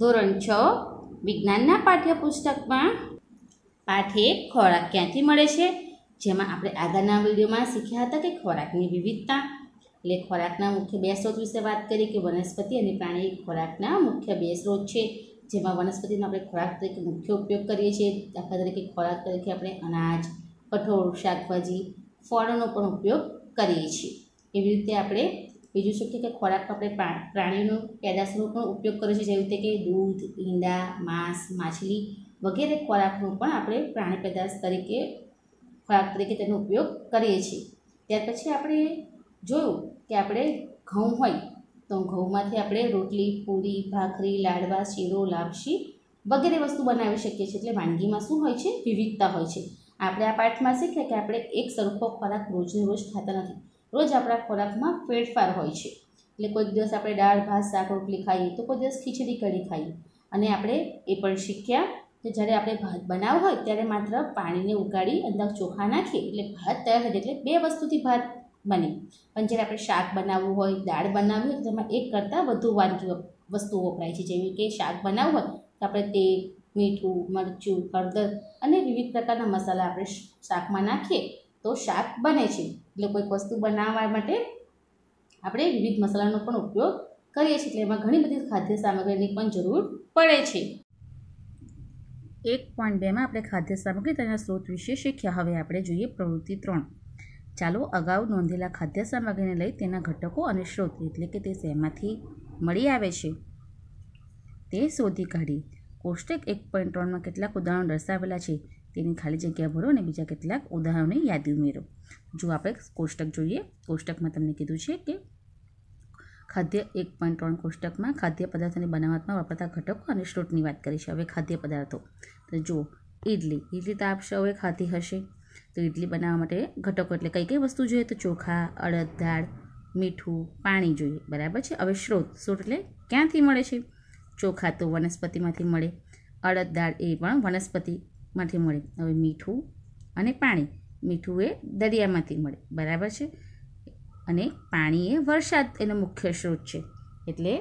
ધોરણ છ વિજ્ઞાનના પાઠ્યપુસ્તકમાં પાઠ એક ખોરાક ક્યાંથી મળે છે જેમાં આપણે આગળના વિડીયોમાં શીખ્યા હતા કે ખોરાકની વિવિધતા એટલે ખોરાકના મુખ્ય બે સ્ત્રોત વિશે વાત કરી કે વનસ્પતિ અને પ્રાણી ખોરાકના મુખ્ય બે સ્ત્રોત છે જેમાં વનસ્પતિનો આપણે ખોરાક તરીકે મુખ્ય ઉપયોગ કરીએ છીએ દાખલા તરીકે ખોરાક તરીકે આપણે અનાજ કઠોળ શાકભાજી ફળોનો પણ ઉપયોગ કરીએ છીએ એવી રીતે આપણે બીજું શું કે ખોરાક આપણે પ્રાણીઓનો પેદાશનો પણ ઉપયોગ કર્યો છે જેવી રીતે કે દૂધ ઈંડા માંસ માછલી વગેરે ખોરાકનો પણ આપણે પ્રાણી પેદાશ તરીકે ખોરાક તરીકે તેનો ઉપયોગ કરીએ છીએ ત્યાર પછી આપણે જોયું કે આપણે ઘઉં હોય તો ઘઉંમાંથી આપણે રોટલી પૂરી ભાખરી લાડવા શીરો લાપસી વગેરે વસ્તુ બનાવી શકીએ છીએ એટલે વાનગીમાં શું હોય છે વિવિધતા હોય છે આપણે આ પાઠમાં શીખ્યા કે આપણે એક સરખો ખોરાક રોજને રોજ ખાતા નથી રોજ આપણા ખોરાકમાં ફેરફાર હોય છે એટલે કોઈ દિવસ આપણે દાળ ભાત શાક રોટલી ખાઈએ તો કોઈ દિવસ ખીચડી કઢી ખાઈએ અને આપણે એ પણ શીખ્યા કે જ્યારે આપણે ભાત બનાવવો હોય ત્યારે માત્ર પાણીને ઉકાળી અંદર ચોખા નાખીએ એટલે ભાત તૈયાર થઈ જાય એટલે બે વસ્તુથી ભાત બને પણ જ્યારે આપણે શાક બનાવવું હોય દાળ બનાવવી હોય તો તેમાં એક કરતાં વધુ વાનગીઓ વસ્તુઓ વપરાય છે જેવી કે શાક બનાવવું હોય તો આપણે તેલ મીઠું મરચું હળદર અને વિવિધ પ્રકારના મસાલા આપણે શાકમાં નાખીએ તો શાક બને છે એટલે કોઈક વસ્તુ બનાવવા માટે આપણે વિવિધ મસાલાનો પણ ઉપયોગ કરીએ છીએ એટલે એમાં ઘણી બધી ખાદ્ય સામગ્રીની પણ જરૂર પડે છે એક પોઈન્ટ બેમાં આપણે ખાદ્ય સામગ્રી તેના સ્ત્રોત વિશે શીખ્યા હવે આપણે જોઈએ પ્રવૃત્તિ ત્રણ ચાલો અગાઉ નોંધેલા ખાદ્ય સામગ્રીને લઈ તેના ઘટકો અને સ્ત્રોત એટલે કે તે શેમાંથી મળી આવે છે તે શોધી કાઢી કોષ્ટક એક પોઈન્ટ ત્રણમાં કેટલાક ઉદાહરણો દર્શાવેલા છે તેની ખાલી જગ્યા ભરો અને બીજા કેટલાક ઉદાહરણોની યાદી ઉમેરો જો આપણે કોષ્ટક જોઈએ કોષ્ટકમાં તમને કીધું છે કે ખાદ્ય એક પોઈન્ટ ત્રણ કોષ્ટકમાં ખાદ્ય પદાર્થોની બનાવટમાં વાપરતા ઘટકો અને સ્ત્રોતની વાત કરી છે હવે ખાદ્ય પદાર્થો તો જુઓ ઇડલી ઇડલી તો આપશે હવે ખાતી હશે તો ઇડલી બનાવવા માટે ઘટકો એટલે કઈ કઈ વસ્તુ જોઈએ તો ચોખા અડદ દાળ મીઠું પાણી જોઈએ બરાબર છે હવે સ્ત્રોત સ્ત્રોત એટલે ક્યાંથી મળે છે ચોખા તો વનસ્પતિમાંથી મળે અડદ દાળ એ પણ વનસ્પતિ માંથી મળે હવે મીઠું અને પાણી મીઠું એ દરિયામાંથી મળે બરાબર છે અને પાણી એ વરસાદ એનો મુખ્ય સ્ત્રોત છે એટલે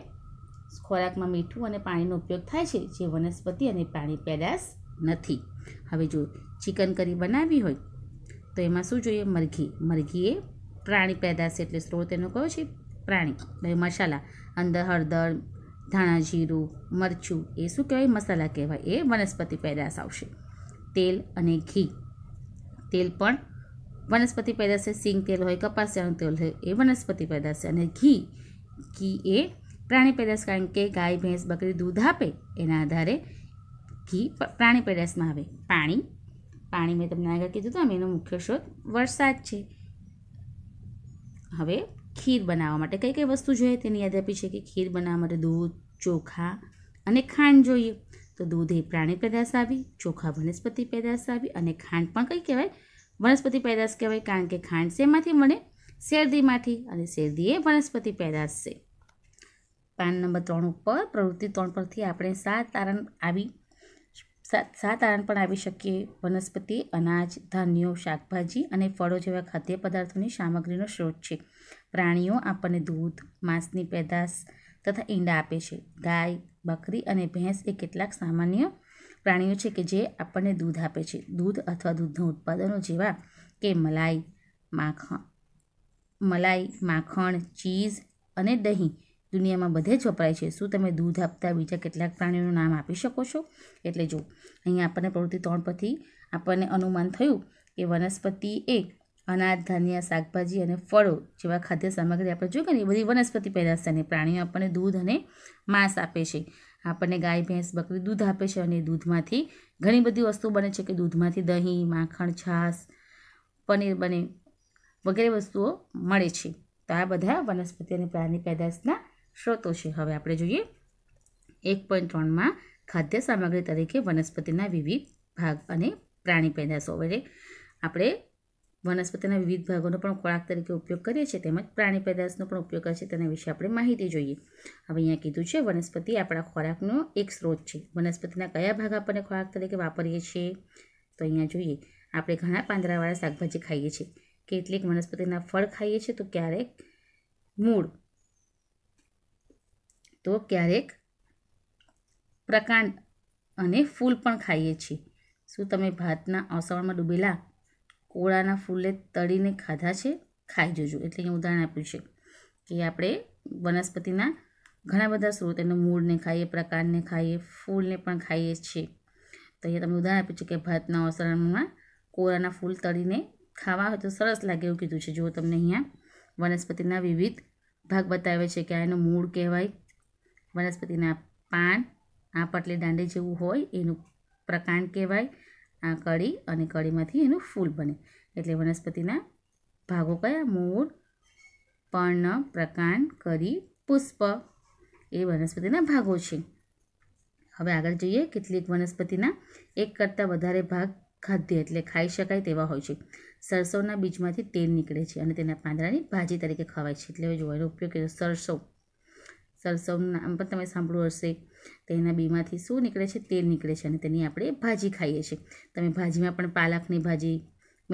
ખોરાકમાં મીઠું અને પાણીનો ઉપયોગ થાય છે જે વનસ્પતિ અને પાણી પેદાશ નથી હવે જો ચિકન કરી બનાવવી હોય તો એમાં શું જોઈએ મરઘી મરઘી એ પ્રાણી પેદાશ એટલે સ્ત્રોત એનો કયો છે પ્રાણી મસાલા અંદર હળદર ધાણા જીરું મરચું એ શું કહેવાય મસાલા કહેવાય એ વનસ્પતિ પેદાશ આવશે તેલ અને ઘી તેલ પણ વનસ્પતિ પેદાશે સિંગ તેલ હોય કપાસિયાનું તેલ હોય એ વનસ્પતિ પેદાશ અને ઘી ઘી એ પ્રાણી પેદાશ કારણ કે ગાય ભેંસ બકરી દૂધ આપે એના આધારે ઘી પ્રાણી પેદાશમાં આવે પાણી પાણી મેં તમને આગળ કીધું હતું એનો મુખ્ય સ્ત્રોત વરસાદ છે હવે ખીર બનાવવા માટે કઈ કઈ વસ્તુ જોઈએ તેની યાદ આપી છે કે ખીર બનાવવા માટે દૂધ ચોખા અને ખાંડ જોઈએ તો દૂધ એ પ્રાણી પેદાશ આવી ચોખા વનસ્પતિ પેદાશ આવી અને ખાંડ પણ કંઈ કહેવાય વનસ્પતિ પેદાશ કહેવાય કારણ કે ખાંડ શેમાંથી મળે શેરદીમાંથી અને શેરદી એ વનસ્પતિ પેદાશ છે પાન નંબર ત્રણ ઉપર પ્રવૃત્તિ ત્રણ પરથી આપણે સાત તારણ આવી સાત સાત આરણ પણ આવી શકીએ વનસ્પતિ અનાજ ધાન્યો શાકભાજી અને ફળો જેવા ખાદ્ય પદાર્થોની સામગ્રીનો સ્ત્રોત છે પ્રાણીઓ આપણને દૂધ માંસની પેદાશ તથા ઈંડા આપે છે ગાય બકરી અને ભેંસ એ કેટલાક સામાન્ય પ્રાણીઓ છે કે જે આપણને દૂધ આપે છે દૂધ અથવા દૂધના ઉત્પાદનો જેવા કે મલાઈ માખણ મલાઈ માખણ ચીઝ અને દહીં દુનિયામાં બધે જ વપરાય છે શું તમે દૂધ આપતા બીજા કેટલાક પ્રાણીઓનું નામ આપી શકો છો એટલે જો અહીંયા આપણને પ્રવૃત્તિ ત્રણ પરથી આપણને અનુમાન થયું કે વનસ્પતિ એ અનાજ ધાન્ય શાકભાજી અને ફળો જેવા ખાદ્ય સામગ્રી આપણે જોઈએ ને એ બધી વનસ્પતિ પેદાશ થાય પ્રાણીઓ આપણને દૂધ અને માંસ આપે છે આપણને ગાય ભેંસ બકરી દૂધ આપે છે અને દૂધમાંથી ઘણી બધી વસ્તુઓ બને છે કે દૂધમાંથી દહીં માખણ છાશ પનીર બને વગેરે વસ્તુઓ મળે છે તો આ બધા વનસ્પતિ અને પ્રાણી પેદાશના સ્ત્રોતો છે હવે આપણે જોઈએ એક પોઈન્ટ ત્રણમાં ખાદ્ય સામગ્રી તરીકે વનસ્પતિના વિવિધ ભાગ અને પ્રાણી પેદાશો વગેરે આપણે વનસ્પતિના વિવિધ ભાગોનો પણ ખોરાક તરીકે ઉપયોગ કરીએ છીએ તેમજ પ્રાણી પેદાશનો પણ ઉપયોગ કરે છે તેના વિશે આપણે માહિતી જોઈએ હવે અહીંયા કીધું છે વનસ્પતિ આપણા ખોરાકનો એક સ્ત્રોત છે વનસ્પતિના કયા ભાગ આપણને ખોરાક તરીકે વાપરીએ છીએ તો અહીંયા જોઈએ આપણે ઘણા પાંદરાવાળા શાકભાજી ખાઈએ છીએ કેટલીક વનસ્પતિના ફળ ખાઈએ છીએ તો ક્યારેક મૂળ તો ક્યારેક પ્રકાંડ અને ફૂલ પણ ખાઈએ છીએ શું તમે ભાતના ઓસવણમાં ડૂબેલા કોળાના ફૂલે તળીને ખાધા છે ખાઈ જજો એટલે અહીં ઉદાહરણ આપ્યું છે કે આપણે વનસ્પતિના ઘણા બધા સ્ત્રોત એનું મૂળને ખાઈએ પ્રકારને ખાઈએ ફૂલને પણ ખાઈએ છીએ તો અહીંયા તમે ઉદાહરણ આપ્યું છે કે ભાતના અવસરણમાં કોળાના ફૂલ તળીને ખાવા હોય તો સરસ લાગે એવું કીધું છે જો તમને અહીંયા વનસ્પતિના વિવિધ ભાગ બતાવે છે કે આ એનું મૂળ કહેવાય વનસ્પતિના પાન આ પટલી દાંડી જેવું હોય એનું પ્રકાંડ કહેવાય આ કળી અને કળીમાંથી એનું ફૂલ બને એટલે વનસ્પતિના ભાગો કયા મૂળ પર્ણ પ્રકાંડ કરી પુષ્પ એ વનસ્પતિના ભાગો છે હવે આગળ જઈએ કેટલીક વનસ્પતિના એક કરતાં વધારે ભાગ ખાદ્ય એટલે ખાઈ શકાય તેવા હોય છે સરસવના બીજમાંથી તેલ નીકળે છે અને તેના પાંદડાની ભાજી તરીકે ખવાય છે એટલે હવે જોવાનો ઉપયોગ કર્યો સરસવ સરસવનું નામ પણ તમે સાંભળ્યું હશે તો એના બીમાંથી શું નીકળે છે તેલ નીકળે છે અને તેની આપણે ભાજી ખાઈએ છીએ તમે ભાજીમાં પણ પાલકની ભાજી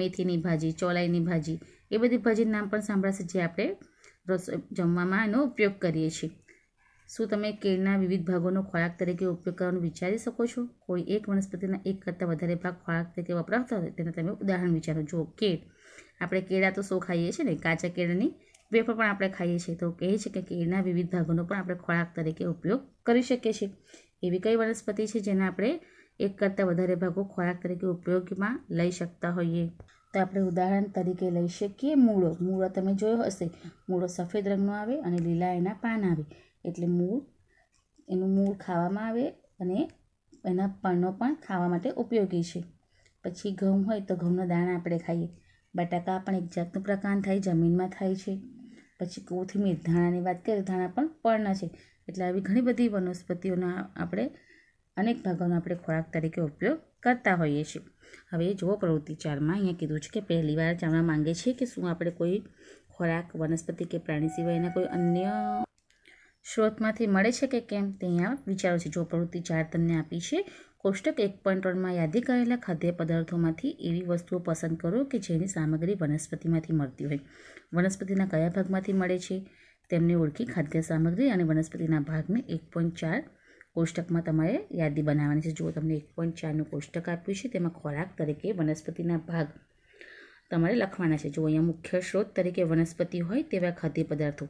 મેથીની ભાજી ચોલાઈની ભાજી એ બધી ભાજી નામ પણ સાંભળાશે જે આપણે રસ જમવામાં એનો ઉપયોગ કરીએ છીએ શું તમે કેળના વિવિધ ભાગોનો ખોરાક તરીકે ઉપયોગ કરવાનું વિચારી શકો છો કોઈ એક વનસ્પતિના એક કરતાં વધારે ભાગ ખોરાક તરીકે વપરાતા હોય તેના તમે ઉદાહરણ વિચારો જુઓ કેળ આપણે કેળા તો શું ખાઈએ છીએ ને કાચા કેળાની વેફર પણ આપણે ખાઈએ છીએ તો કહે છે કે કેળના વિવિધ ભાગોનો પણ આપણે ખોરાક તરીકે ઉપયોગ કરી શકીએ છીએ એવી કઈ વનસ્પતિ છે જેના આપણે એક કરતાં વધારે ભાગો ખોરાક તરીકે ઉપયોગમાં લઈ શકતા હોઈએ તો આપણે ઉદાહરણ તરીકે લઈ શકીએ મૂળો મૂળો તમે જોયો હશે મૂળો સફેદ રંગનો આવે અને લીલા એના પાન આવે એટલે મૂળ એનું મૂળ ખાવામાં આવે અને એના પણનો પણ ખાવા માટે ઉપયોગી છે પછી ઘઉં હોય તો ઘઉંના દાણા આપણે ખાઈએ બટાકા પણ એક જાતનું પ્રકાંડ થાય જમીનમાં થાય છે પછી કોથમીર ધાણાની વાત કરીએ તો ધાણા પણ પર્ણ છે એટલે આવી ઘણી બધી વનસ્પતિઓના આપણે અનેક ભાગોનો આપણે ખોરાક તરીકે ઉપયોગ કરતા હોઈએ છીએ હવે જુઓ પ્રવૃત્તિ ચારમાં અહીંયા કીધું છે કે પહેલી વાર જાણવા માંગે છે કે શું આપણે કોઈ ખોરાક વનસ્પતિ કે પ્રાણી સિવાયના કોઈ અન્ય સ્ત્રોતમાંથી મળે છે કે કેમ તે અહીંયા વિચારો છે જો પ્રવૃત્તિ ચાર તમને આપી છે કોષ્ટક એક પોઈન્ટ ત્રણમાં યાદી કરેલા ખાદ્ય પદાર્થોમાંથી એવી વસ્તુઓ પસંદ કરો કે જેની સામગ્રી વનસ્પતિમાંથી મળતી હોય વનસ્પતિના કયા ભાગમાંથી મળે છે તેમને ઓળખી ખાદ્ય સામગ્રી અને વનસ્પતિના ભાગને એક પોઈન્ટ ચાર કોષ્ટકમાં તમારે યાદી બનાવવાની છે જો તમને એક પોઈન્ટ ચારનું કોષ્ટક આપ્યું છે તેમાં ખોરાક તરીકે વનસ્પતિના ભાગ તમારે લખવાના છે જો અહીંયા મુખ્ય સ્ત્રોત તરીકે વનસ્પતિ હોય તેવા ખાદ્ય પદાર્થો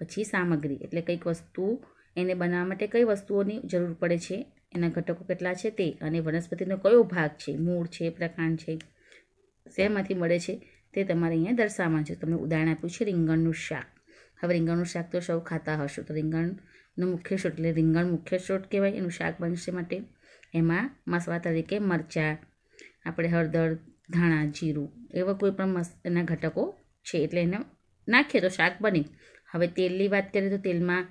પછી સામગ્રી એટલે કંઈક વસ્તુ એને બનાવવા માટે કઈ વસ્તુઓની જરૂર પડે છે એના ઘટકો કેટલા છે તે અને વનસ્પતિનો કયો ભાગ છે મૂળ છે પ્રકાંડ છે શેમાંથી મળે છે તે તમારે અહીંયા દર્શાવવાનું છે તમને ઉદાહરણ આપ્યું છે રીંગણનું શાક હવે રીંગણનું શાક તો સૌ ખાતા હશો તો રીંગણનું મુખ્ય સ્ત્રોત એટલે રીંગણ મુખ્ય સ્ત્રોત કહેવાય એનું શાક બનશે માટે એમાં મસાલા તરીકે મરચાં આપણે હળદર ધાણા જીરું એવા કોઈ પણ મસ એના ઘટકો છે એટલે એને નાખીએ તો શાક બને હવે તેલની વાત કરીએ તો તેલમાં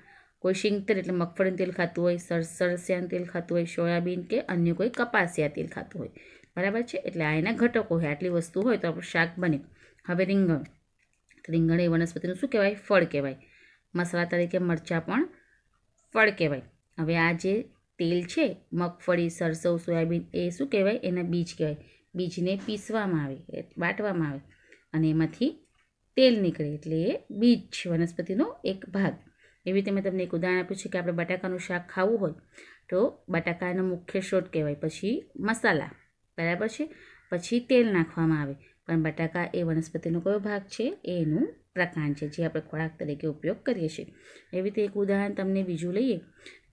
કોઈ શિંગતેલ એટલે મગફળીનું તેલ ખાતું હોય સરસરસિયાનું તેલ ખાતું હોય સોયાબીન કે અન્ય કોઈ કપાસિયા તેલ ખાતું હોય બરાબર છે એટલે આ એના ઘટકો હોય આટલી વસ્તુ હોય તો આપણું શાક બને હવે રીંગણ રીંગણ એ વનસ્પતિનું શું કહેવાય ફળ કહેવાય મસાલા તરીકે મરચાં પણ ફળ કહેવાય હવે આ જે તેલ છે મગફળી સરસવ સોયાબીન એ શું કહેવાય એના બીજ કહેવાય બીજને પીસવામાં આવે વાટવામાં આવે અને એમાંથી તેલ નીકળે એટલે એ બીજ વનસ્પતિનો એક ભાગ એવી રીતે મેં તમને એક ઉદાહરણ આપ્યું છે કે આપણે બટાકાનું શાક ખાવું હોય તો બટાકાનો મુખ્ય સ્ત્રોત કહેવાય પછી મસાલા બરાબર છે પછી તેલ નાખવામાં આવે પણ બટાકા એ વનસ્પતિનો કયો ભાગ છે એનું પ્રકાંડ છે જે આપણે ખોરાક તરીકે ઉપયોગ કરીએ છીએ એવી રીતે એક ઉદાહરણ તમને બીજું લઈએ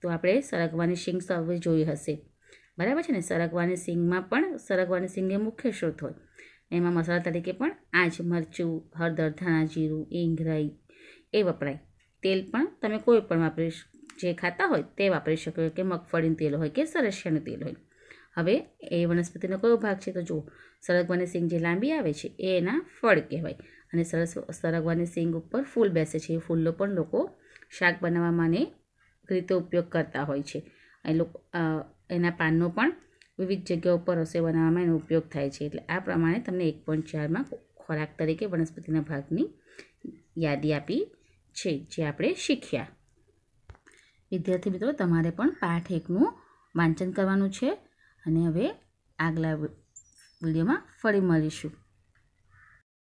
તો આપણે સરગવાની સિંગ સૌ જોઈ હશે બરાબર છે ને સરગવાની સિંગમાં પણ સરગવાની સિંગ એ મુખ્ય સ્ત્રોત હોય એમાં મસાલા તરીકે પણ આજ મરચું હળદર ધાણા જીરું ઈંગ રાઈ એ વપરાય તેલ પણ તમે કોઈ પણ વાપરી જે ખાતા હોય તે વાપરી શકો કે મગફળીનું તેલ હોય કે સરસિયાનું તેલ હોય હવે એ વનસ્પતિનો કયો ભાગ છે તો જુઓ સરગવાની સિંગ જે લાંબી આવે છે એ એના ફળ કહેવાય અને સરસ સરગવાની સિંગ ઉપર ફૂલ બેસે છે એ ફૂલનો પણ લોકો શાક બનાવવામાં અને રીતે ઉપયોગ કરતા હોય છે એ લોકો એના પાનનો પણ વિવિધ જગ્યાઓ ઉપર રસોઈ બનાવવામાં એનો ઉપયોગ થાય છે એટલે આ પ્રમાણે તમને એક પોઈન્ટ ચારમાં ખોરાક તરીકે વનસ્પતિના ભાગની યાદી આપી છે જે આપણે શીખ્યા વિદ્યાર્થી મિત્રો તમારે પણ પાઠ એકનું વાંચન કરવાનું છે અને હવે આગલા વિડીયોમાં ફરી મળીશું